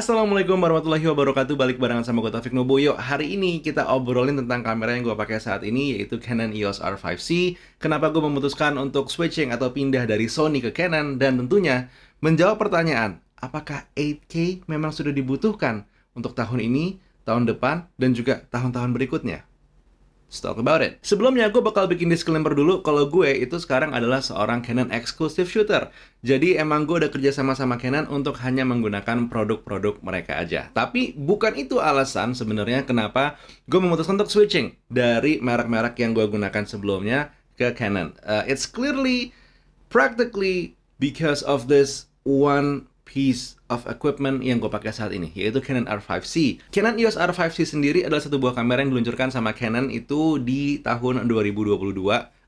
Assalamualaikum warahmatullahi wabarakatuh Balik barengan sama gue Taufik Nuboyo Hari ini kita obrolin tentang kamera yang gue pakai saat ini Yaitu Canon EOS R5C Kenapa gue memutuskan untuk switching atau pindah dari Sony ke Canon Dan tentunya menjawab pertanyaan Apakah 8K memang sudah dibutuhkan untuk tahun ini, tahun depan, dan juga tahun-tahun berikutnya? Let's talk about it. Sebelumnya, gue bakal bikin disclaimer dulu kalau gue itu sekarang adalah seorang Canon exclusive shooter. Jadi emang gue udah kerja sama sama Canon untuk hanya menggunakan produk-produk mereka aja. Tapi bukan itu alasan sebenarnya kenapa gue memutuskan untuk switching dari merek-merek yang gue gunakan sebelumnya ke Canon. Uh, it's clearly practically because of this one piece of equipment yang gue pakai saat ini, yaitu Canon R5C. Canon EOS R5C sendiri adalah satu buah kamera yang diluncurkan sama Canon itu di tahun 2022,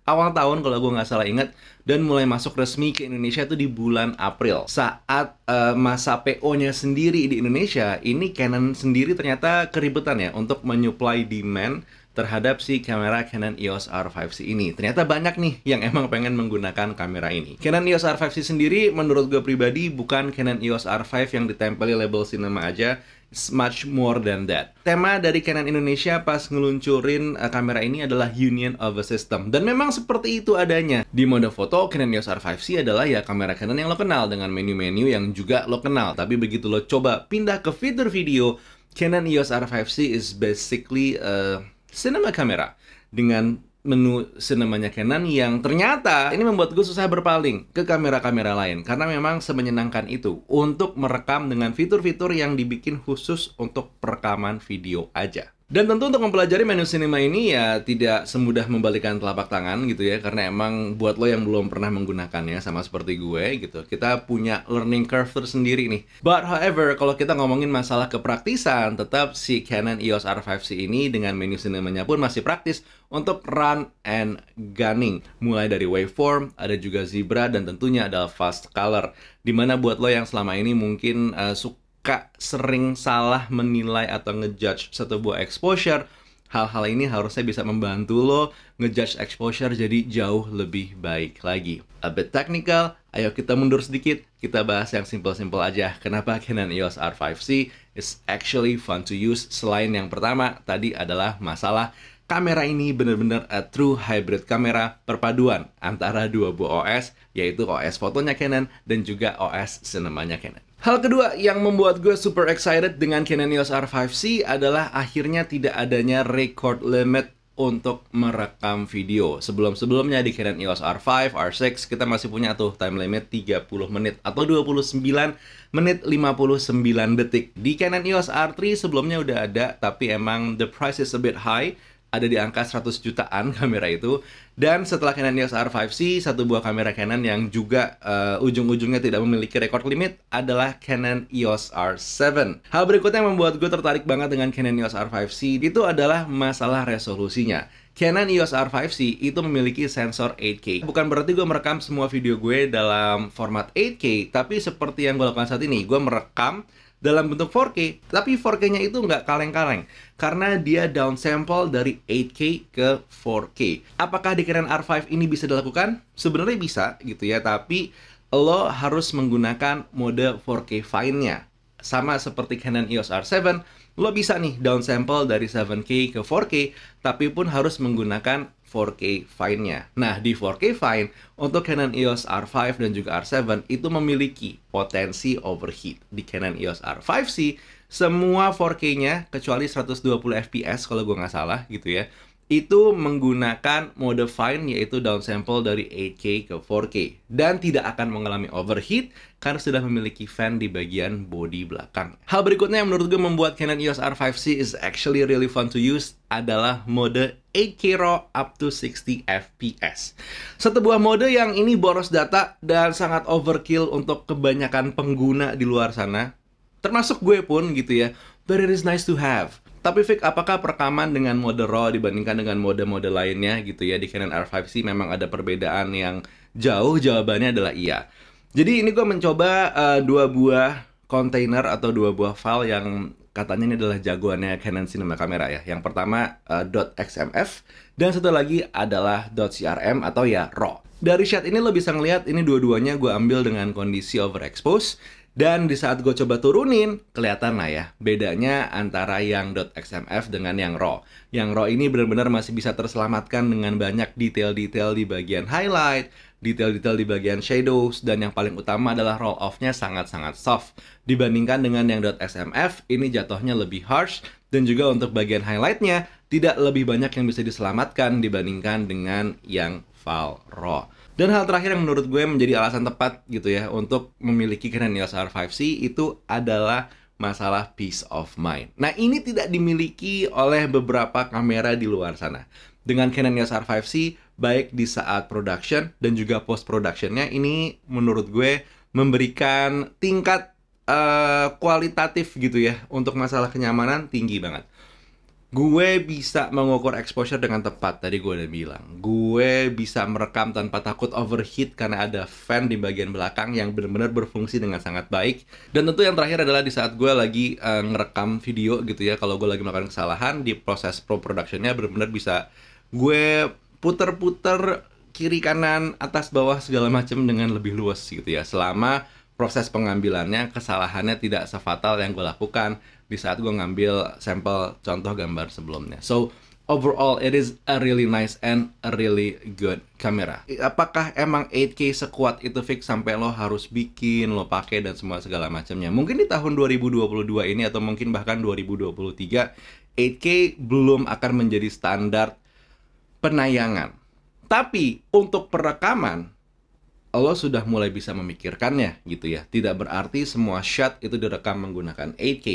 awal tahun kalau gue nggak salah ingat, dan mulai masuk resmi ke Indonesia itu di bulan April. Saat uh, masa PO-nya sendiri di Indonesia, ini Canon sendiri ternyata keribetan ya untuk menyuplai demand terhadap si kamera Canon EOS R5C ini. Ternyata banyak nih yang emang pengen menggunakan kamera ini. Canon EOS R5C sendiri menurut gue pribadi bukan Canon EOS R5 yang ditempeli label cinema aja, It's much more than that. Tema dari Canon Indonesia pas ngeluncurin uh, kamera ini adalah Union of a System. Dan memang seperti itu adanya. Di mode foto, Canon EOS R5C adalah ya kamera Canon yang lo kenal dengan menu-menu yang juga lo kenal. Tapi begitu lo coba pindah ke fitur video, Canon EOS R5C is basically uh, Cinema kamera dengan menu sinemanya Canon yang ternyata ini membuat gue susah berpaling ke kamera-kamera lain karena memang semenyenangkan itu untuk merekam dengan fitur-fitur yang dibikin khusus untuk perekaman video aja. Dan tentu untuk mempelajari menu cinema ini ya tidak semudah membalikan telapak tangan gitu ya Karena emang buat lo yang belum pernah menggunakannya sama seperti gue gitu Kita punya learning curve tersendiri nih But however, kalau kita ngomongin masalah kepraktisan Tetap si Canon EOS R5C ini dengan menu cinemanya pun masih praktis Untuk run and gunning Mulai dari waveform, ada juga zebra, dan tentunya ada fast color Dimana buat lo yang selama ini mungkin uh, suka suka sering salah menilai atau ngejudge satu buah exposure, hal-hal ini harusnya bisa membantu lo ngejudge exposure jadi jauh lebih baik lagi. A bit technical, ayo kita mundur sedikit, kita bahas yang simple-simple aja. Kenapa Canon EOS R5C is actually fun to use selain yang pertama tadi adalah masalah Kamera ini benar-benar a true hybrid kamera perpaduan antara dua buah OS, yaitu OS fotonya Canon dan juga OS sinemanya Canon. Hal kedua yang membuat gue super excited dengan Canon EOS R5C adalah akhirnya tidak adanya record limit untuk merekam video. Sebelum-sebelumnya di Canon EOS R5, R6 kita masih punya tuh time limit 30 menit atau 29 menit 59 detik. Di Canon EOS R3 sebelumnya udah ada tapi emang the price is a bit high ada di angka 100 jutaan kamera itu dan setelah Canon EOS R5C satu buah kamera Canon yang juga uh, ujung-ujungnya tidak memiliki record limit adalah Canon EOS R7 hal berikutnya yang membuat gue tertarik banget dengan Canon EOS R5C itu adalah masalah resolusinya Canon EOS R5C itu memiliki sensor 8K. Bukan berarti gue merekam semua video gue dalam format 8K, tapi seperti yang gue lakukan saat ini, gue merekam dalam bentuk 4K, tapi 4K-nya itu nggak kaleng-kaleng karena dia downsample dari 8K ke 4K. Apakah di Canon R5 ini bisa dilakukan? Sebenarnya bisa gitu ya, tapi lo harus menggunakan mode 4K fine-nya. Sama seperti Canon EOS R7, lo bisa nih downsample dari 7K ke 4K, tapi pun harus menggunakan 4K Fine-nya. Nah, di 4K Fine, untuk Canon EOS R5 dan juga R7 itu memiliki potensi overheat. Di Canon EOS R5C, semua 4K-nya kecuali 120 fps kalau gue nggak salah gitu ya, itu menggunakan mode fine yaitu downsample dari 8K ke 4K dan tidak akan mengalami overheat karena sudah memiliki fan di bagian body belakang. Hal berikutnya yang menurut gue membuat Canon EOS R5C is actually really fun to use adalah mode 8K RAW up to 60 fps. Satu buah mode yang ini boros data dan sangat overkill untuk kebanyakan pengguna di luar sana, termasuk gue pun gitu ya, but it is nice to have. Tapi Vic, apakah perekaman dengan mode RAW dibandingkan dengan mode-mode lainnya gitu ya di Canon R5C memang ada perbedaan yang jauh? Jawabannya adalah iya. Jadi ini gue mencoba uh, dua buah kontainer atau dua buah file yang katanya ini adalah jagoannya Canon Cinema Camera ya. Yang pertama uh, eh, .xmf dan satu lagi adalah .crm atau ya RAW. Dari shot ini lo bisa ngelihat ini dua-duanya gue ambil dengan kondisi overexpose dan di saat gue coba turunin, kelihatan lah ya bedanya antara yang .xmf dengan yang RAW. Yang RAW ini benar-benar masih bisa terselamatkan dengan banyak detail-detail di bagian highlight, detail-detail di bagian shadows, dan yang paling utama adalah roll off-nya sangat-sangat soft. Dibandingkan dengan yang .xmf, ini jatuhnya lebih harsh, dan juga untuk bagian highlightnya tidak lebih banyak yang bisa diselamatkan dibandingkan dengan yang file RAW. Dan hal terakhir yang menurut gue menjadi alasan tepat gitu ya untuk memiliki Canon EOS R5C itu adalah masalah peace of mind. Nah, ini tidak dimiliki oleh beberapa kamera di luar sana. Dengan Canon EOS R5C, baik di saat production dan juga post productionnya, ini menurut gue memberikan tingkat uh, kualitatif gitu ya untuk masalah kenyamanan tinggi banget gue bisa mengukur exposure dengan tepat tadi gue udah bilang gue bisa merekam tanpa takut overheat karena ada fan di bagian belakang yang benar-benar berfungsi dengan sangat baik dan tentu yang terakhir adalah di saat gue lagi uh, ngerekam video gitu ya kalau gue lagi melakukan kesalahan di proses pro productionnya benar-benar bisa gue puter-puter kiri kanan atas bawah segala macam dengan lebih luas gitu ya selama proses pengambilannya kesalahannya tidak sefatal yang gue lakukan di saat gue ngambil sampel contoh gambar sebelumnya. So overall it is a really nice and a really good camera. Apakah emang 8K sekuat itu fix sampai lo harus bikin, lo pakai dan semua segala macamnya? Mungkin di tahun 2022 ini atau mungkin bahkan 2023 8K belum akan menjadi standar penayangan. Tapi untuk perekaman Allah sudah mulai bisa memikirkannya gitu ya. Tidak berarti semua shot itu direkam menggunakan 8K.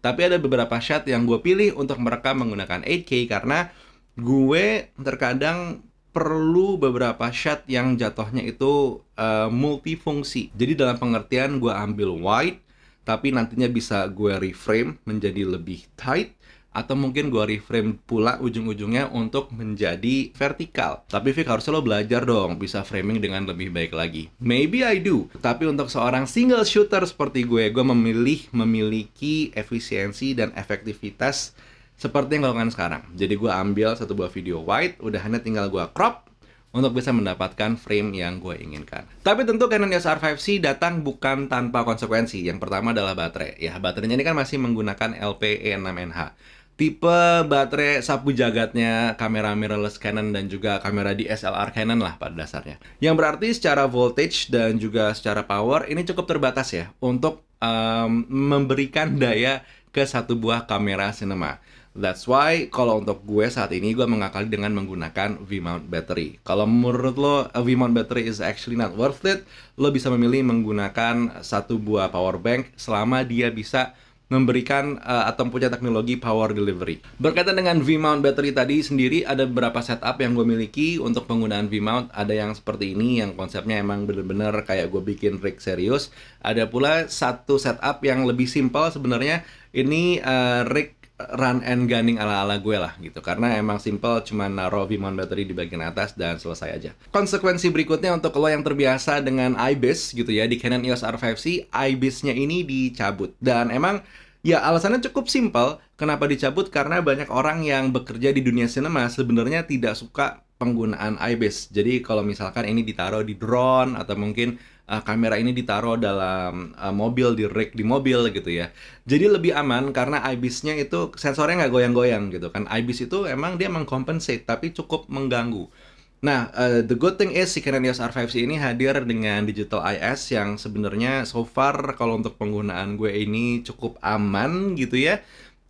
Tapi ada beberapa shot yang gue pilih untuk merekam menggunakan 8K karena gue terkadang perlu beberapa shot yang jatuhnya itu uh, multifungsi. Jadi dalam pengertian gue ambil wide, tapi nantinya bisa gue reframe menjadi lebih tight atau mungkin gue reframe pula ujung-ujungnya untuk menjadi vertikal. Tapi Vic harusnya lo belajar dong bisa framing dengan lebih baik lagi. Maybe I do, tapi untuk seorang single shooter seperti gue, gue memilih memiliki efisiensi dan efektivitas seperti yang gue lakukan sekarang. Jadi gue ambil satu buah video wide, udah hanya tinggal gue crop, untuk bisa mendapatkan frame yang gue inginkan. Tapi tentu Canon EOS R5C datang bukan tanpa konsekuensi. Yang pertama adalah baterai. Ya, baterainya ini kan masih menggunakan LPE6NH tipe baterai sapu jagatnya kamera mirrorless Canon dan juga kamera DSLR Canon lah pada dasarnya. Yang berarti secara voltage dan juga secara power ini cukup terbatas ya untuk um, memberikan daya ke satu buah kamera cinema. That's why kalau untuk gue saat ini gue mengakali dengan menggunakan V-mount battery. Kalau menurut lo eh, V-mount battery is actually not worth it, lo bisa memilih menggunakan satu buah power bank selama dia bisa memberikan uh, eh, atau punya teknologi power delivery. Berkaitan dengan V-mount battery tadi sendiri ada beberapa setup yang gue miliki untuk penggunaan V-mount. Ada yang seperti ini yang konsepnya emang bener-bener kayak gue bikin rig serius. Ada pula satu setup yang lebih simpel sebenarnya. Ini uh, eh, rig run and gunning ala-ala gue lah gitu karena emang simple cuma naruh v battery di bagian atas dan selesai aja konsekuensi berikutnya untuk lo yang terbiasa dengan IBIS gitu ya di Canon EOS R5C IBIS-nya ini dicabut dan emang Ya, alasannya cukup simple Kenapa dicabut? Karena banyak orang yang bekerja di dunia cinema sebenarnya tidak suka penggunaan IBIS. Jadi kalau misalkan ini ditaruh di drone atau mungkin uh, kamera ini ditaruh dalam uh, mobil di rig di mobil gitu ya jadi lebih aman karena ibisnya itu sensornya nggak goyang-goyang gitu kan ibis itu emang dia mengcompensate tapi cukup mengganggu Nah, uh, the good thing is si Canon EOS R5C ini hadir dengan digital IS yang sebenarnya so far kalau untuk penggunaan gue ini cukup aman gitu ya.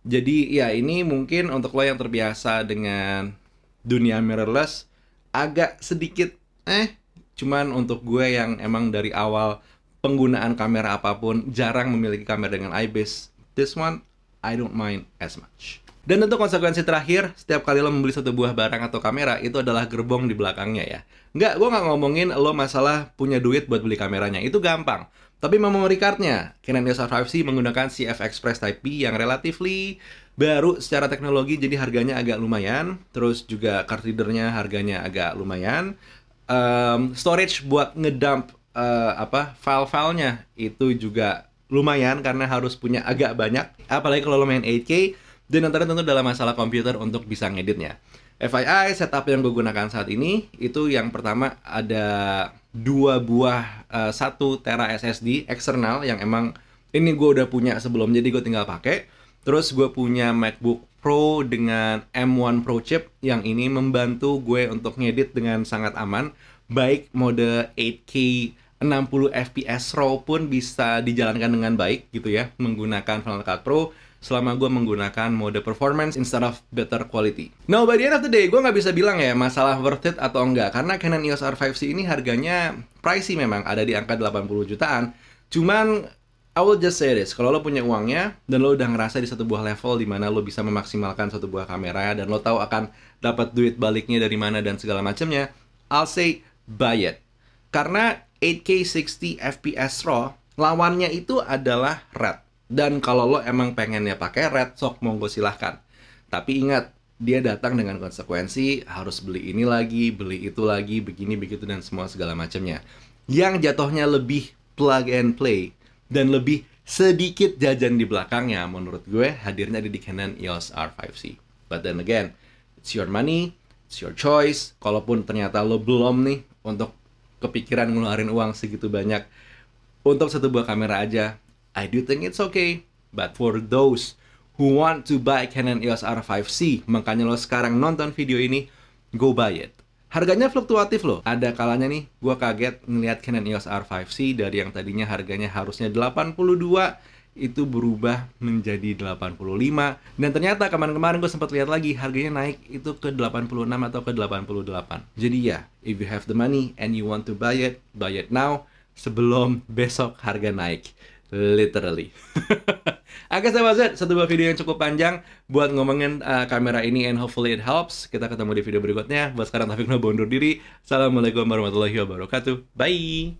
Jadi ya ini mungkin untuk lo yang terbiasa dengan dunia mirrorless agak sedikit eh Cuman untuk gue yang emang dari awal penggunaan kamera apapun jarang memiliki kamera dengan IBIS, this one I don't mind as much. Dan untuk konsekuensi terakhir, setiap kali lo membeli satu buah barang atau kamera, itu adalah gerbong di belakangnya ya. Nggak, gue nggak ngomongin lo masalah punya duit buat beli kameranya, itu gampang. Tapi memori cardnya, Canon EOS R5C menggunakan CF Express Type-B yang relatively baru secara teknologi, jadi harganya agak lumayan. Terus juga card readernya harganya agak lumayan um, storage buat ngedump uh, apa file-filenya itu juga lumayan karena harus punya agak banyak apalagi kalau lo main 8K dan nanti tentu dalam masalah komputer untuk bisa ngeditnya FII setup yang gue gunakan saat ini itu yang pertama ada dua buah uh, tera SSD eksternal yang emang ini gue udah punya sebelum jadi gue tinggal pakai Terus gue punya MacBook Pro dengan M1 Pro chip yang ini membantu gue untuk ngedit dengan sangat aman. Baik mode 8K 60 fps RAW pun bisa dijalankan dengan baik gitu ya menggunakan Final Cut Pro selama gue menggunakan mode performance instead of better quality. Now, by the end of the day, gue nggak bisa bilang ya masalah worth it atau enggak, karena Canon EOS R5C ini harganya pricey memang, ada di angka 80 jutaan. Cuman I will just say this, kalau lo punya uangnya dan lo udah ngerasa di satu buah level di mana lo bisa memaksimalkan satu buah kamera dan lo tahu akan dapat duit baliknya dari mana dan segala macamnya, I'll say buy it. Karena 8K 60 FPS RAW lawannya itu adalah RED. Dan kalau lo emang pengennya pakai RED, sok monggo silahkan. Tapi ingat, dia datang dengan konsekuensi harus beli ini lagi, beli itu lagi, begini begitu dan semua segala macamnya. Yang jatuhnya lebih plug and play dan lebih sedikit jajan di belakangnya menurut gue hadirnya di Canon EOS R5C. But then again, it's your money, it's your choice. Kalaupun ternyata lo belum nih untuk kepikiran ngeluarin uang segitu banyak untuk satu buah kamera aja, I do think it's okay. But for those who want to buy Canon EOS R5C, makanya lo sekarang nonton video ini, go buy it. Harganya fluktuatif loh. Ada kalanya nih gua kaget ngelihat Canon EOS R5C dari yang tadinya harganya harusnya 82 itu berubah menjadi 85 dan ternyata kemarin-kemarin gue sempat lihat lagi harganya naik itu ke 86 atau ke 88 jadi ya if you have the money and you want to buy it buy it now sebelum besok harga naik literally. Oke sahabat Z, satu buah video yang cukup panjang buat ngomongin uh, kamera ini and hopefully it helps. Kita ketemu di video berikutnya. Buat sekarang Taufik Nobo diri. Assalamualaikum warahmatullahi wabarakatuh. Bye!